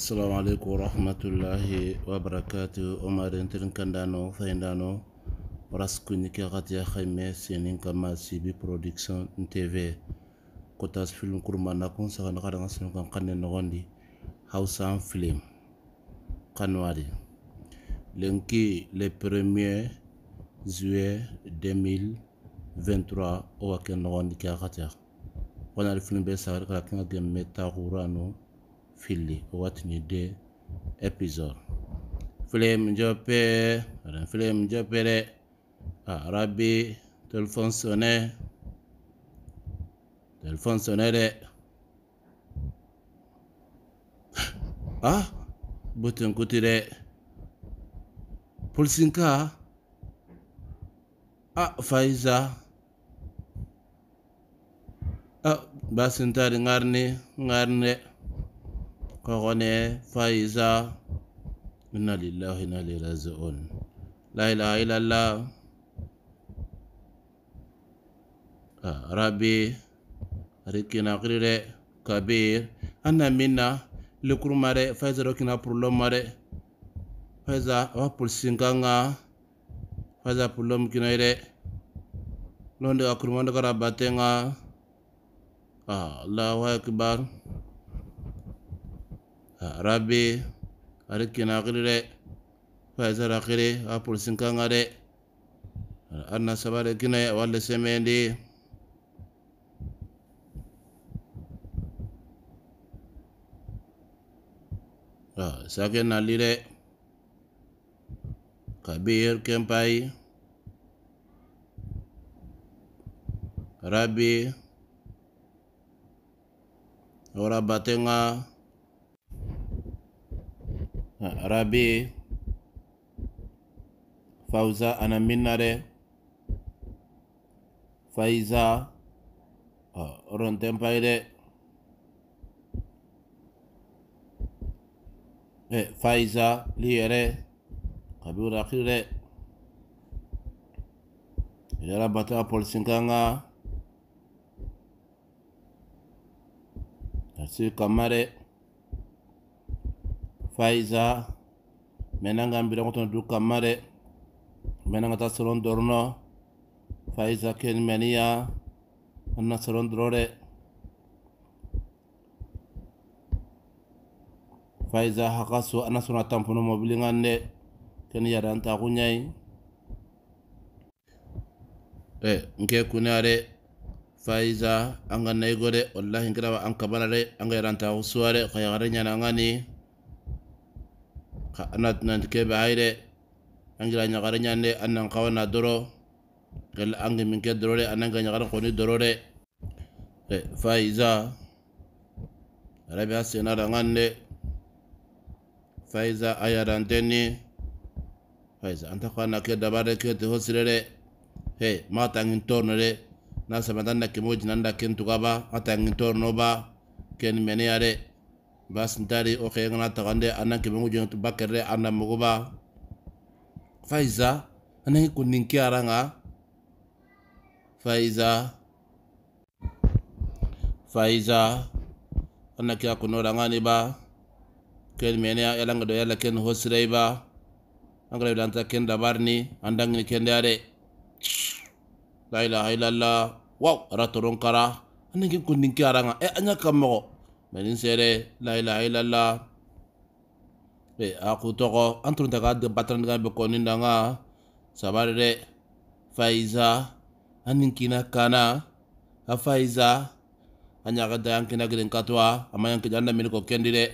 Salam aleykum warahmatullahi wabarakatu omaɗentirin kandano Omar raskunike xatiya xayme senin kama sibi production tv kotas film kurmana kun saxani xaɗanga senu film Kanwari lenki le premier juillet 2023 o wa ke a film be filli ko watinidde épisode flem joppe aɗen flem joppere a rabbi téléphone sonné téléphone sonné de a boten kutire polsinka a faiza a ah, basintaɗi garni garni kogone faiza inna lillahi inna ilahi razi'un la ilaha illallah ah, rabbi rikina kirire kabir anna minna likurumare faiza rokina purlommare faiza awa pulsinkanga faiza purlom kinoire londiga kurumandogara batenga ah, allahu akbar rabbi ari kina kiri dɛ faisara kiri a polisin kanga dɛ kina wale semendi ah, sake na lire kabir kempai rabbi ora batenga r a b i fauza ana m i n a r e faiza r o n t e m p a i r e faiza li e r e k a b i r akiri d yala b a t a polisin g a n g a ka s i kama r e fayiza mena nga mbirango tono du kamma de mena nga ta soron dorono fayiza ken meniya anna soron doro de hakasu, anna ana sona tampono mobili ngan de ken yadantaku ɲayi e nke kuneya de fayiza an ga nayigo de wallahi nkirawa an kabala de an ga yadantaku suwa de ngani anatunanti keɓe hayre angira ñagara ñande annan kawana doro gel ange min ke dorore ananga ñagara koni dorore e faisa arabe a senara ngande faisa ayarantenni faisa anta kana ke dabare ke te hosirere he ma tangin tornore na sabantan na kemo jinan da ken tugaba ma tangin torno ba ken meneyare basintari o xe ngana tagande a nan kebengu jonatu bakkerre a mogoba faiza a nangi ki aranga faiza faiza a na ke ranga ni ba ken mene ya yalanga do yalla ken hosirey ba angara danta ken andang ni ken dare la ilaha illallah wow ara kara a nangi kundinki aranga e anya ɲa menin sere la ilaha illallah aku toko antrunta ka batran daga be konin danga sabare re faiza anin kina kana a faiza anya ga kina yankina gidan katwa amma yanki janna min ko kendi de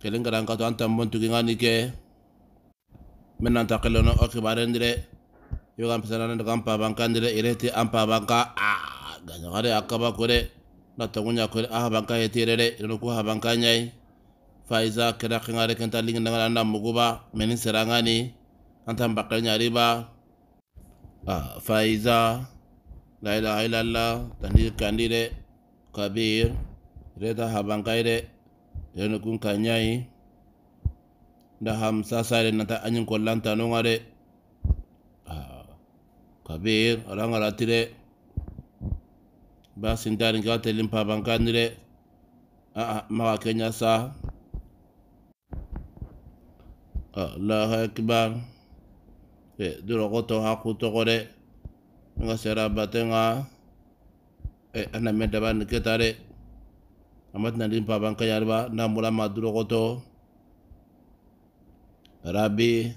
kelen garan katwa antam mon tugi ngani ke men nan takelo no o kibaren ndire yo gam pesana nan gam pa bankandire irete am pa banka a ah, ga akaba kure na tongunya ko ahabanka yetirere no ko ah, habanka nyai faiza kira kingare kenta lingi nangana na muguba menin serangani anta mbakar nyariba ah, faiza la ilaha illallah tandi kandire kabir reta habankaire ah, yenu kun kanyai da hamsa sare nata anyin kollanta nongare ah, kabir alangara tire basi ndari ngate limpa banganire a ah, a ah, ma wa kenya sa allah akbar E, duro goto ha kuto gore nga sera batenga e ana meda ban ketare amat na limpa banka yarba na mula ma duro goto rabbi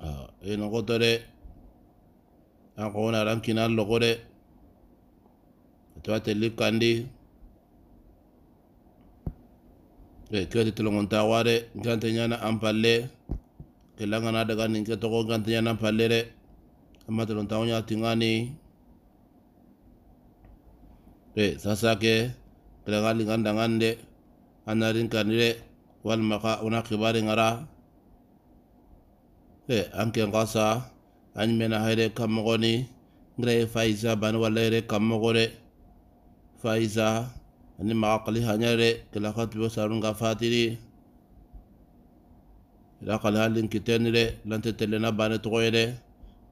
a ah, e no goto re a kona rankina lo gore toate likandi e keti ware gante ñana an palle kelangana daga nin toko toxo gante ñana an palle re amma tilontaxu ña tingani e sasake kelanga lingan dangan ngande an narin kandi re walima ka wona xibari ŋara e an ngasa anime na haire mena hayre kammoxoni ngira ye fa'iza ani re hanyare kilakat bo sarun ga fatiri ila kala halin re lante telena bane to yere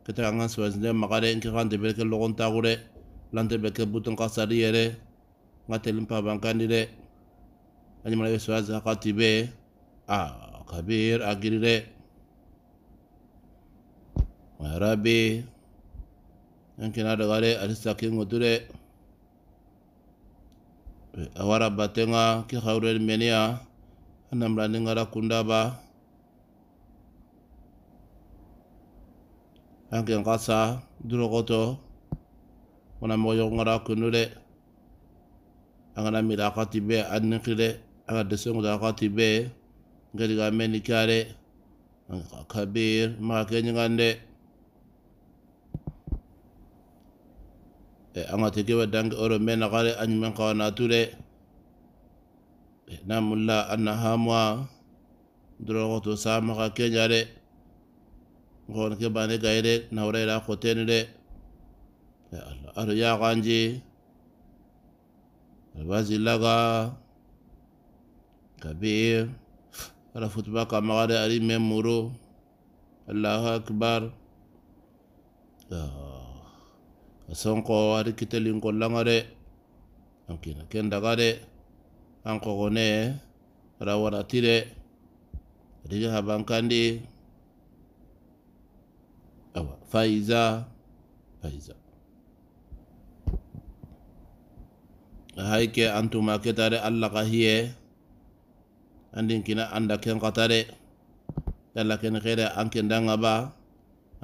kita angan swazne makare inke kan de belke logon tagure lante belke butun qasari yere limpa pa re ani mala swaz hakati be a kabir agirire marabe yankina gare, ari sakit ngoture awara batenga ki kareni meniya a namarandi ngarakundaba an ken ga sa durogoto gana moo yogo ngarakenure agana miraa gati be annikire aga desogusaa gati be nge diga menikare ana kabir maga keyigande anga teke wa dang oro mena gare anyi men kawa nature na mulla anna hamwa drogo to sama ka kenya de ngon ke bane gaire na ore ra khotene de ya allah aro ya ganji albazi laga kabir ara futba ka magare ari memuro allahu akbar ya con sonko ari kitelin có de ankina ra daga de an kogone rawanati de adigi habankandi awa faiza faiza hay ke antuma ketare allah ka hiye andin kina anda ken katare yalla ken xere an ken danga ba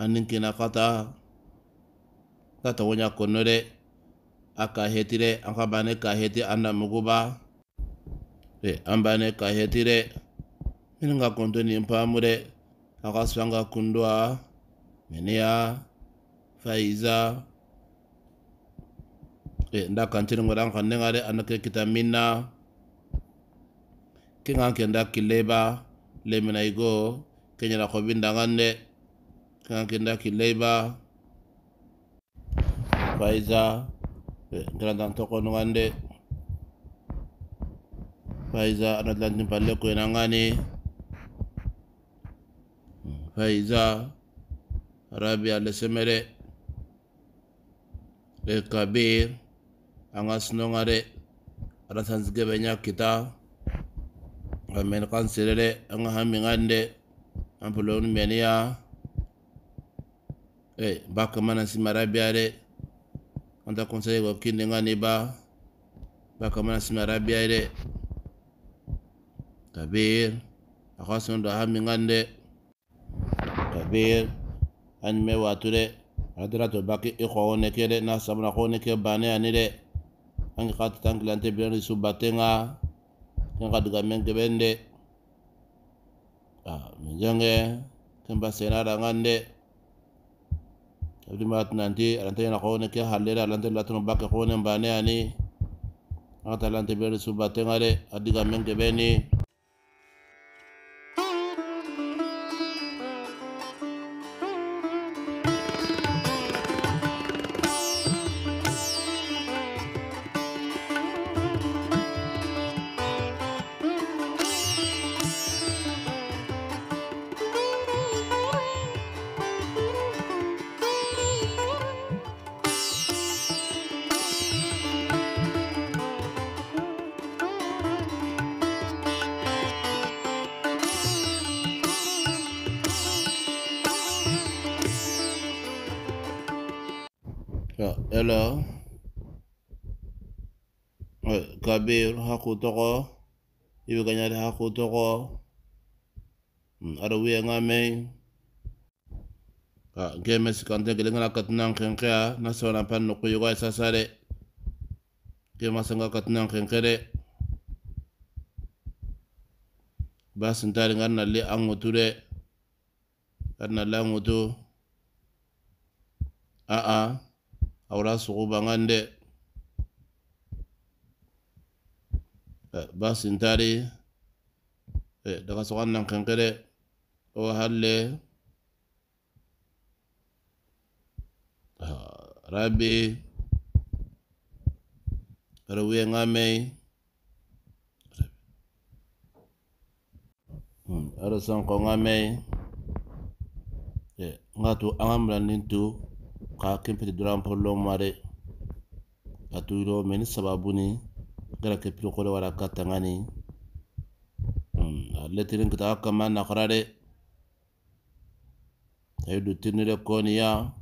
andin kina kata kata wonya konno de a ka heti de an ka bane ka heti an na mugu ba de an bane ka heti de min ka konto nin paamu de a ka sɔn ka kundo a meniya faiza e nda kantiri ŋo dan ka neŋa de an na ke kita min na ke ŋa ke nda kileba lemina igo ke nyala kobindaŋan de ke ŋa ke nda kileba faiza kirantan nungande. wande faiza anatlantin palle kuinangani faiza rabi alesemere e kabir anga snongare, ada sansigebe kita. kita amen kansirere anga hamingande ampulonu menia Eh, bakamana marabiare anta conseiller ko kinde ngani ba ba kamana sima rabia ide kabir aku do hami ngande kabir an me wature adira to baki e ko ne kede na samna ko ne ke bane ani de an ka tan klante bi bende ah menjenge, jange ngande abdi matinanti alanta yana xone ke hallere alanta latino bakke xone mbane ani axata lante beri suba tenga de a diga men keɓeni Kutoko toxo kan i be gaɲade hakku toxo hmm, ada wuye nga mey a nke mesi kante gele ngana katinan kenkeya na na pan nuku yugo ay sasa de ke masanga katinan kenke de basintari nga nali an ŋutu de kan na la an ŋutu a bangande Eh, ba sintari eh, daga sokan nan kankere o halle ah, rabi rawiye ngamei hmm, ara sanko ngamei eh, nga tu angamlanin tu ka kimpiti duran pollo mare atu iro meni ni. kara hmm, ah, ya. kan ke pili kolo wara ngani tanga ni letirin kita man na kora de ayi yudu tini re koni ya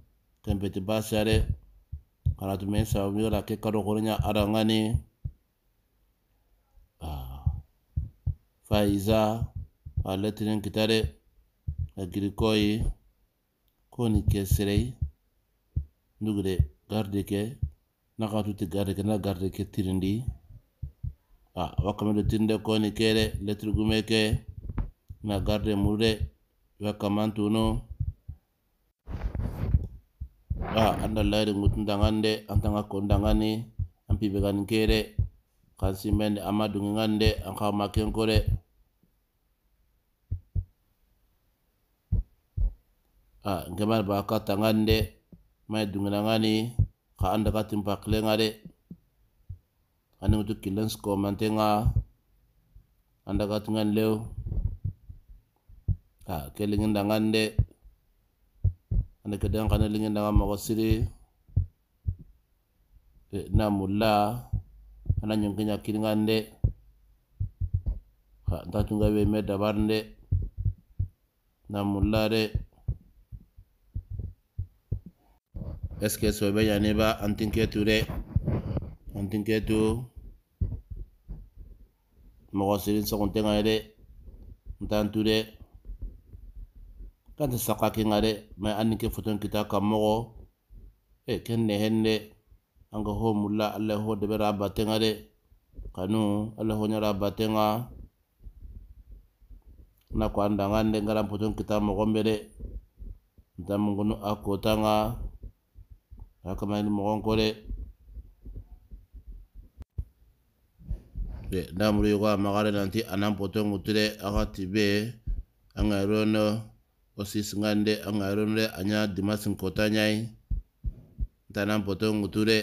ti basa tu kana sa sababu la ke kado kolo nya adanga ni faiza a letirin kita de koi koni ke ndugu de garde ke nakatu te garde ke na garde ke tirindi a ah, wakkame ɗo tinde koni kere lettre gumeke na garde murde no a ah, anda lairi ngutu dangande anta kon dangani ampi kere kan mende amma dungi gande kore a ah, ngemar ba tangande, mai dungina ka anda katin pakle gade ane utu kilen mante nga anda ka katungan lew ha kelingin dangan de anda kedang kana lingin kosiri e na mulla ana nyongkinya kiringan de ha nta tunga be me dabar nde na mula de eske ce ya ne ba antin ke ture kontin ketu ya mogo sirin sogontenga de ntantu de kanta saka kenga de mai aning ke kita kam mogo e eh, ken ne hen de anga ho mula alla ho debe bera ngare kanu alla ho nyara batenga na ko andangan de ngaram foton kita mogo aku ntamungunu aku main mogo kore. ndamuri yuko magare nanti anampoto ngutire akati be angairono osis ngande angaironore anya dimas ngkota nyai tanampoto nguture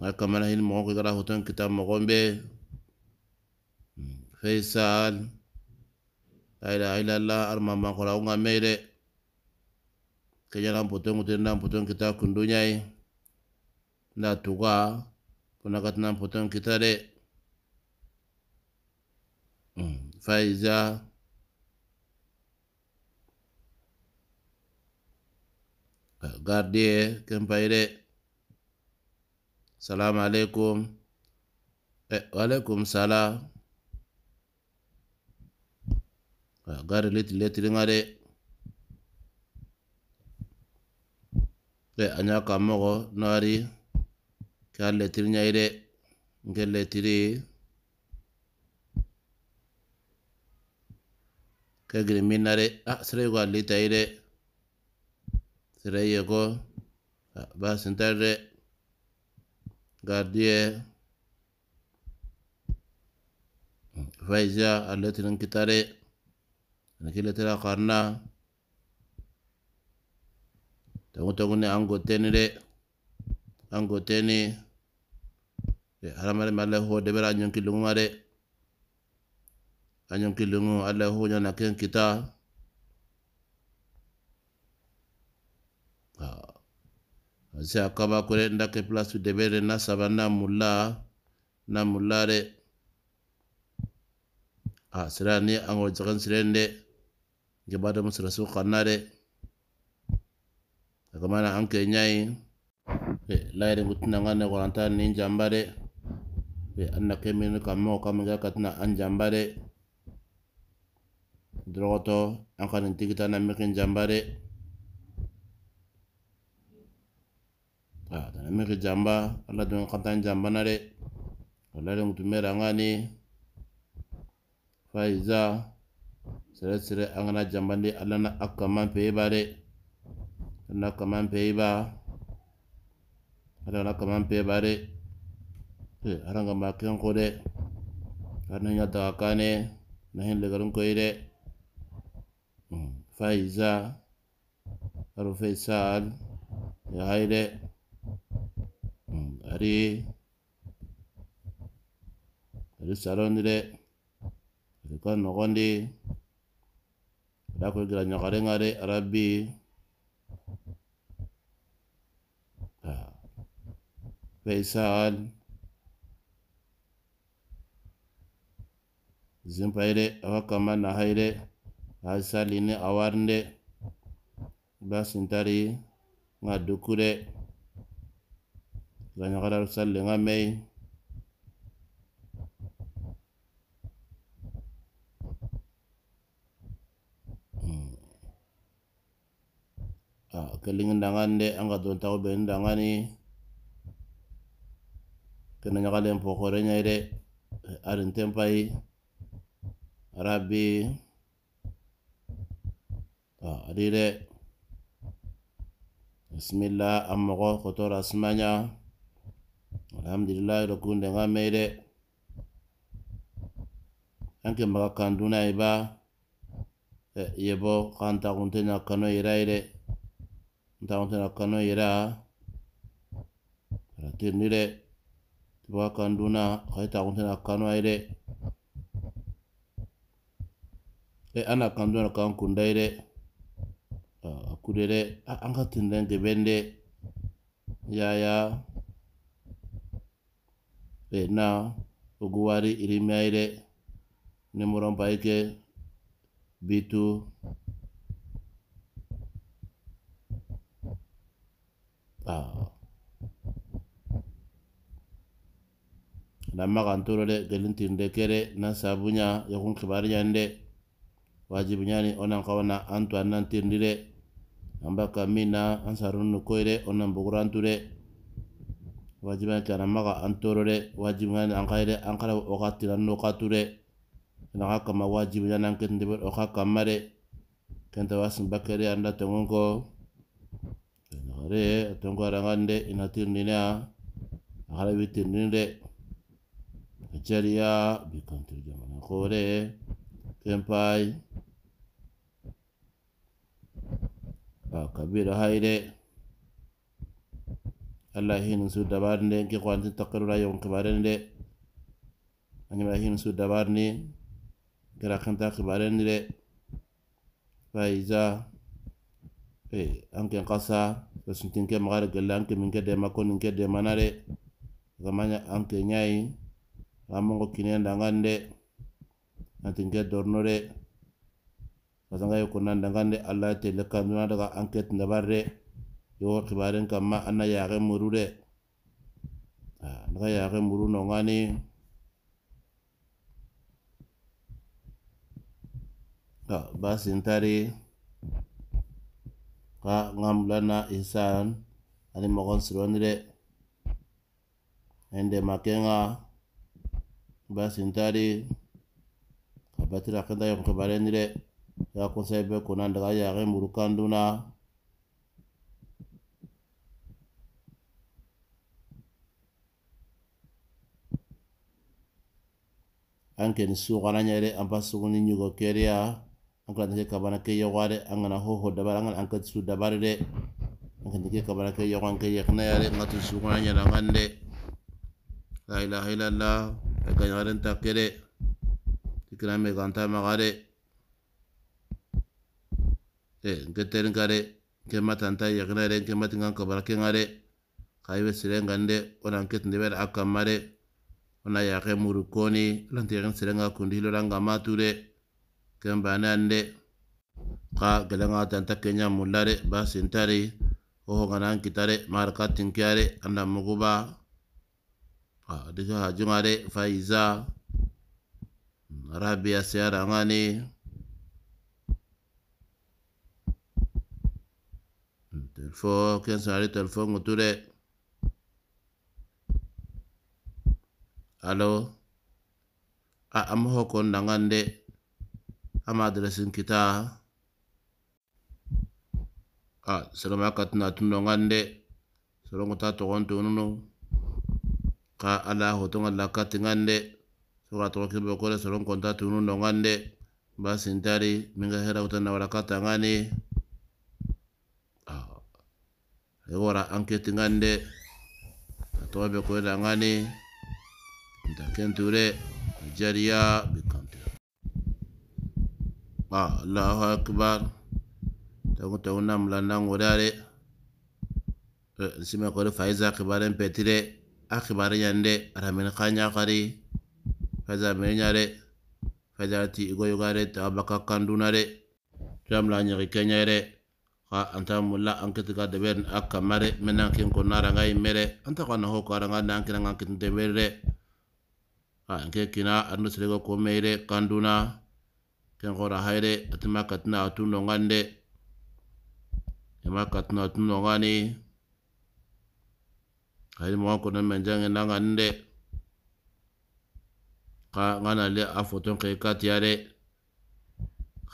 ngakamana hin mogo gara hoton kita mogombe faisal la aila la arma makora unga mere kenya nampoto nam potong kita kundunyai tuga Kunakatnam potam kitare. Hmm, Faiza. Gardie kempaire. Salam alaikum. Eh, alaikum salam. Ah, gari leti leti lingare. Eh, anyaka mogo nari. Nari. ka lettre ñayi de nke lettre ka gini min na de ah sere ko alita yi de sere ye ko ba sintari de gardiye faizia a lettre nkita de anaki lettre a karna tongu tongu ne an goteni de anggo teni eh, hadamaren male ho debera a kilungu mare a kilungu ale ho ñana ken kita si a kure ndake place debere na sabana na mulla na mullare, re a sira ni ango jagan nde de bada sira su kanna akamana anke nyai ɓe layre gutinanga ne waranta ni jambare ɓe anna kemin kamme o kamme ga katina an jambare drogoto an kanin tigita na mikin jambare tana miki jamba alla dun kantan jambanare o layre gutu mera ngani faiza sere sere angana jambandi alla na akkaman peyibare anna akkaman peyiba ada ala kaman pe bare e aranga ma ken ko de arna nya kane na hen le garin ko faiza aru faisal ya haide hmm, ari ari salon de ari kan no gonde da gira nya ngare arabi Veysel. zimpayre awakama nahayre asalini awarnde basintari nga dukure ganyakarar salle nga hmm. ah, kelingan kelingin de angkat don tahu ben ni kena ñagalen pokore ñayi de arin tempayi rabbi adi de bisimilla an mogo kotora simaɲa alhamdulillahi do kunde ŋa meyi de an ke maga kan dunayi e, yebo kan taxunte ɲa kano yirayi de kunte ɲa kano yira aratini nire tiba kan duna kai ta kuntena kanu aire e ana kan duna kan kundaire akudere an g a tinden gebende yaya e na oguwari irimiaire n e m u r o m baike bitu ah lamma kantoro gelin gelintinde kere nan sabunya yakun kibari nyande wajibu nyani onan kawana antu annan tirndi de amba kamina an sarunnu koyre onan bugurantu de wajibu nyani kana maga antoro de wajibu nyani angkara wakati nan nokatu de kama wajibu nyani an kende oka kama kenta wasin bakere anda tongonko re tongo rangande inatirndi nina akala witirndi de Acharya becomes Trijamana Kore, a Kabira Haire, Allah hinin su dabar ne ke kwantin takarura yawan kibarin de an yi hinin su dabar ke gara kanta ta faiza e anke kasa da tinke magana galla an minke de makon ke de manare zamanya an nyai ko kini dangan de natinke dorno de kasanga yo kunna dangan de allah ya telle kanduna daga enquête ndabar de yo kibaren kamma anna yaxe muru de naga yare muru no basintari ka lana isan ani mokon sironi de ende makenga basi ntaari kabatira kenda yong kabare nire yakun sebe kunan daga yaxe murukanduna an keni suxananya kana an amba suguni ni nyugo keria kana nje kabana ke yo ware angana ho hoho dabara angana angka su dabare de angka nje kabana ke yo angka ke yexinaya yare n ga tu angande La ilaha illallah, et gagnera l'un taquere, qui crée mes grands temps magare, et que t'en gare, que ma tante y a gagné, que ma tante y a gagné, que ma tante y a on a un quête de verre à camaré, on basintari, oho a gagné Mourouconi, l'antérieur de muguba, adika ah, ha de faiza rabia siara ngani hmm, telefon kensari telfo nguture alo a ah, amho hokon dangande ama adresin kita a ah, salama katina tundo ngande sorongo ta togon tununo ka ala hotonga lakkatingan de sura togo kirbe kore soron konta tunu nongan de ba sintari minga hera utana wala katangani ah. wara anketingan de atoga be kore dangani ntakenture jariya bikantura ah, Allah akbar tagu tagu namla nangudare eh, nsime kore faiza kibaren petire a kibari yande aramini kanya kari faza menyare faza ti igo yugare ta baka kanduna re la nyari kenya re ka anta mulla an kitiga de ben akka mare menan kin ko nara ngai mere anta kana ho kara ngai nan kin nan kin de ka anke kina anu sirego ko mere kanduna ken gora haire atma katna atuno ngande ema katna atuno ngani kai mo ko non men jange nanga nde ka ngana le a foton ke Ka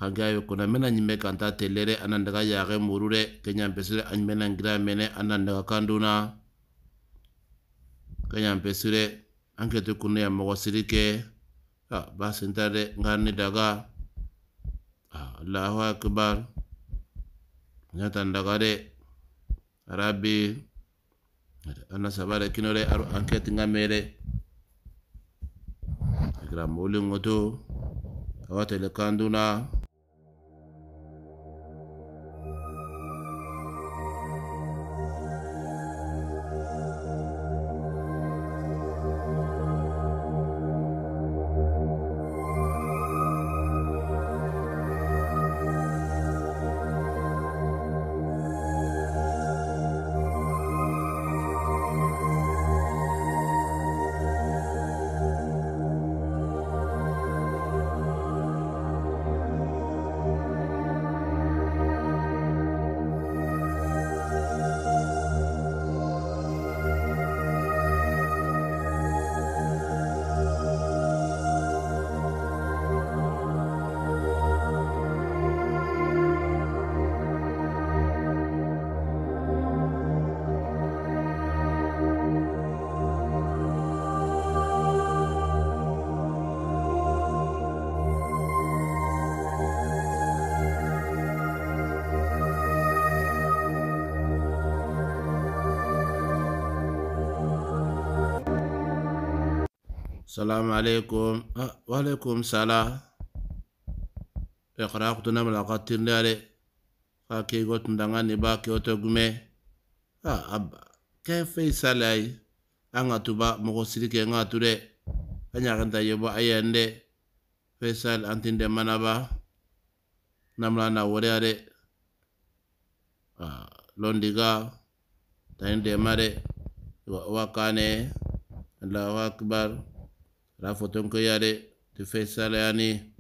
kanke ayo kona mena nyime kanta telere anan ya murure mpesure pesire anymena ngira mene ananda kanduna kenyan pesire anke to kunne ya mogo sirike ah basi ntare ngani daga allahu akbar nyata de rabbi anasabare kinore aro enquête ngamere gram ulingoto le kanduna السلام عليكم أه. وعليكم السلام اقرا قطنا ملاقات تنداري فاكي قوت مدنغاني باكي وتقمي أه أبا كيف يسالي أنا تبا مغسلك أنا تري أنا غنتا يبا أياندي فيسال أنتين دي منابا نملانا ورياري أه لونديغا تاين دي ماري وكاني الله أكبر rafoton ko yaade to fesaleyani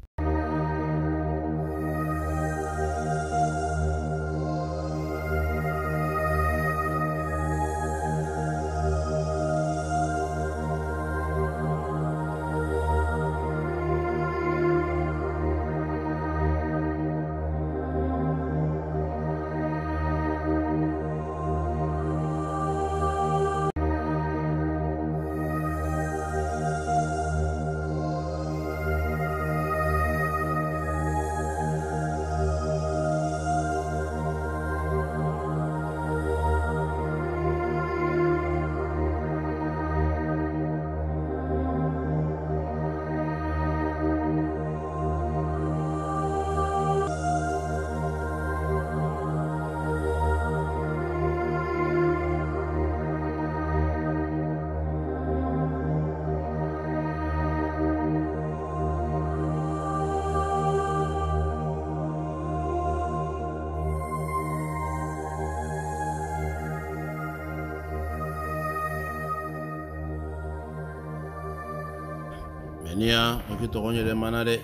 ini ya ki togo ɲe de mana de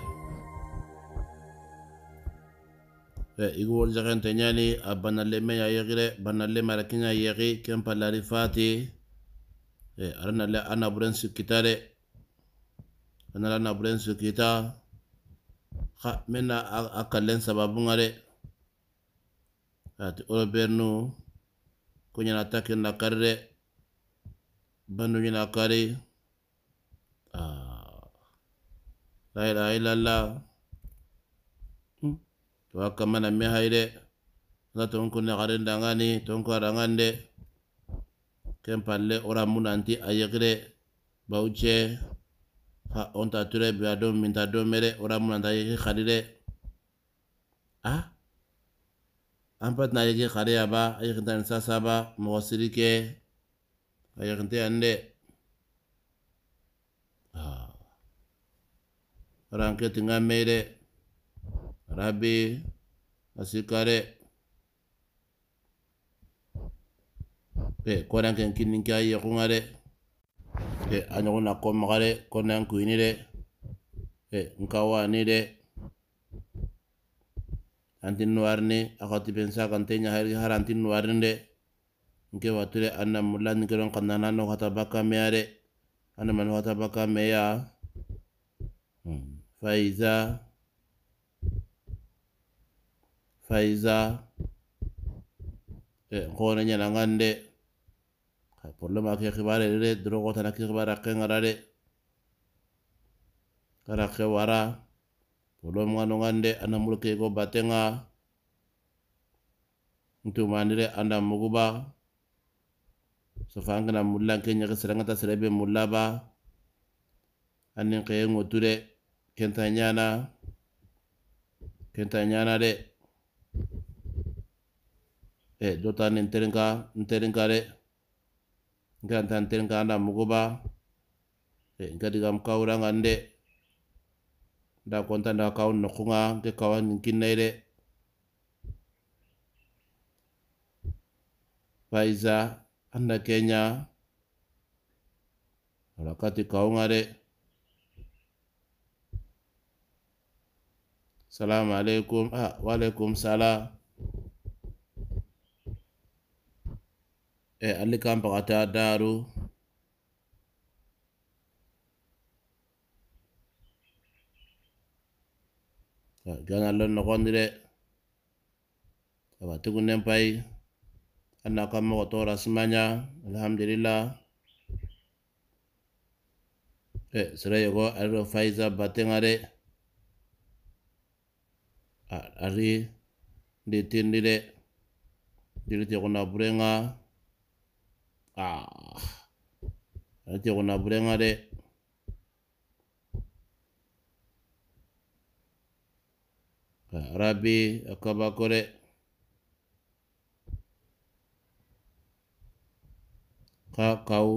igu wol jagente ɲani a banaleme ya, ya yegi banale banaleme ara kiɲa yegi kempa lari fati ara arana le ana su kita de ana lana kita ha mena a kallen ati ora bernu ɲana ta na banu la ilaha illallah to hmm. hakka mana me hayde nga ton kunne garen dangani ton ko dangande ken le ora munanti ayegre bauche ha onta ture biadom adon minta domere. mere ora munanta ayegre khadire ah ampat na ayegre khare aba ayegi tan sasaba mo sirike ayegi tan de ranke tinga mere rabi asikare pe koran ken kinin kya ye ya, kungare pe anyo na kom gare konan ku inire pe nkawa ni de antin nuarne akati pensa kan tenya hari harantin nuarne de nke wature anna mulan ni keron kanana no hata baka meare anna man hata baka meya hmm. Faiza Faiza eh, kona nyana ngande ka problem ya ake kibare de drogo tana ke kibare ke ngarare kara ke wara problem ngano ngande ana mulke go batenga ntu manire anda muguba so fanga na mulla ke nyaga serengata ta serebe mulla ba anin ke ngoture kenta nyana kenta nyana de e eh, dotani nterinka nterinka de nkanta nterinka anda muguba e eh, nkadigam kawuranga nde nda konta nda kawun nokunga nke kawan ninkinnai de faiza anda kenya alakati kawunga de Salam alaikum ah wa alaikum sala e eh, alli kam pakata daru gana ah, lon nogondi de aba tugunnen pay anna kam mogo tora simaya alhamdulillah eh, e sira yogo aliro faiza batenga de ari de tindi de diri te kona burenga ah ari te kona burenga de rabbi akabakore ka kau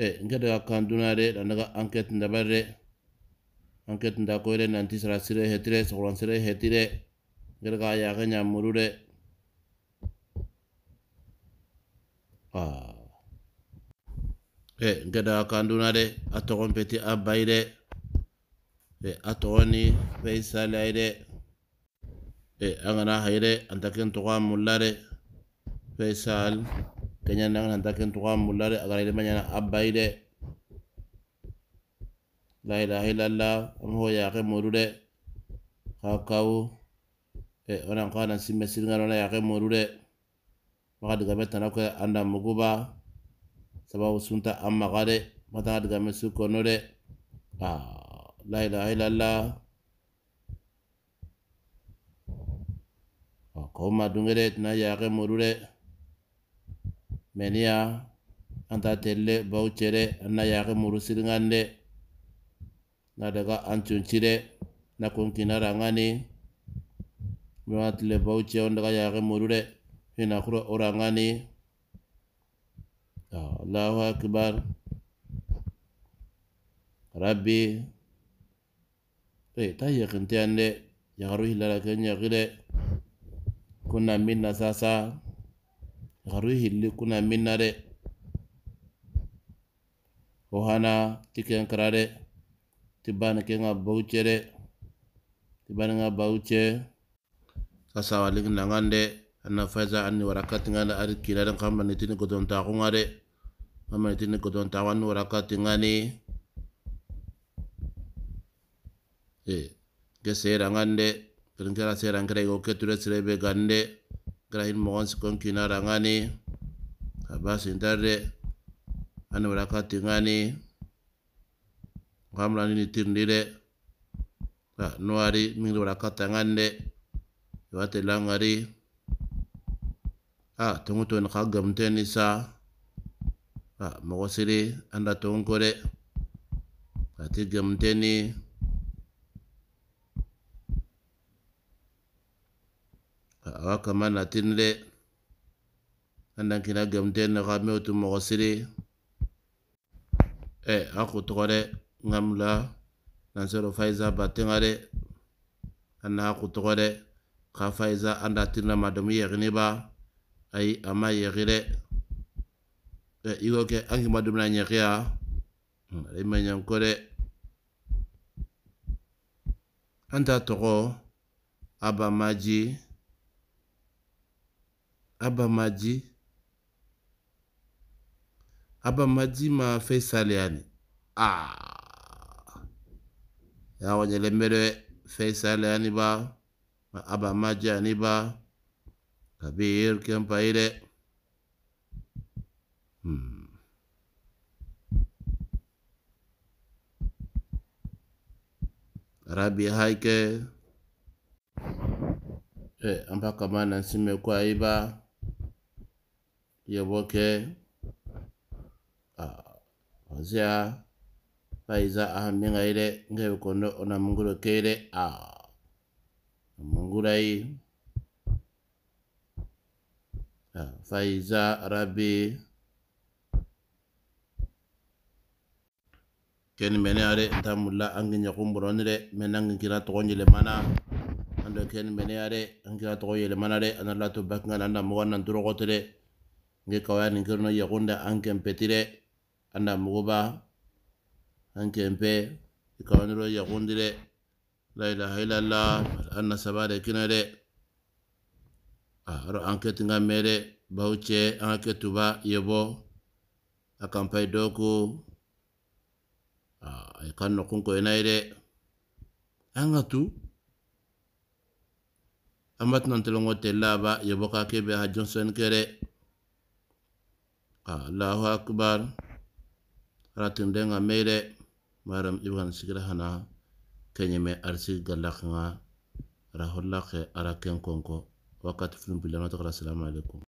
e ngada kan dunare dan a g a a n k e t ndabare angket tunda koire nanti sira hetire sokoran sira hetire gerga ke nyamurure ah e eh, gada kanduna de a togon peti a bayi de e eh, a ni fei salayi e eh, an gana hayi de an ta ken togo a mulla de kenya na ken la ilaha illallah amho ya ke morure ka kau e eh, ona ka na sima silinga ya ke maka diga me tana ko anda muguba sababu sunta amma gare mata diga me su ko nore a ah, la ilaha illallah o ko ma dungere na ya ke menia anta telle bau chere na ya ke morusilinga na daga chire na kinara ngani mewa tile bauche onda ka yage murure hina kuro ora ngani ah, allahu akbar rabbi eh ta yakinte ande yagaru hilara kenya gire kuna minna sasa yagaru hilli kuna minna re ohana tiken karare ti ke ŋa bauche de ti bani ŋa bauche sasawaligi naŋan nde ana faiza anni warakati ŋa ari kiraren kamba nitini gotontaku ŋa de kamba kodon ta anni warakati ŋa ni ke sera ŋan de kirinkera sera nkira ture keture sirebe gan de kira hin sikon kinara ŋa ni abasintar anni warakat nga ni nga am lani ni tirindi de nuwari mingi wala katangan ate iwate langari a tungu toni ka gamteni sa a mogo siri anda tungu kore, a ati gamteni awa kama natini de anda kina gamteni ka mewo tu mogo siri e aku ku ngamla la nansero faiza batenga de anna de ka faiza anda tinna madamu yegini ba ay ama yegire e igo ke anki madamu na nyegiya ale manyanko de anta togo aba maji aba maji aba maji ma faisaliani ah yawoje lembere feisale aniba ma aba maji aniba kabir kempaire hmm. rabi haike e, mpaka mana nsime kwa iba yeboke ah, wazia faiza ahaminga ile ngewe kono à, munguro kele a mungurai faiza rabi ken mene are ntamulla angi nyakumburoni re mena angi kira tokonyele mana ando ken mene are angi kira tokonyele mana re anala to baknga nanda mwana nduro gotere nge kawani ngirno petire, anh mpetire mua ba hankempe ikawaniro yakundi de la ilaha illallah anna sabade kina de ah, aro anketi nga mere bawce anke tuba yebo akampay doku ay ah, e kan nokun ko enay de anga tu amat nan telongo tella ba yebo ka kebe ha johnson kere ah, allahu akbar ratin denga mere maram iban sigira hana kenyeme arsi galakanga rahollake araken konko wakati fulun bilana takra assalamu alaikum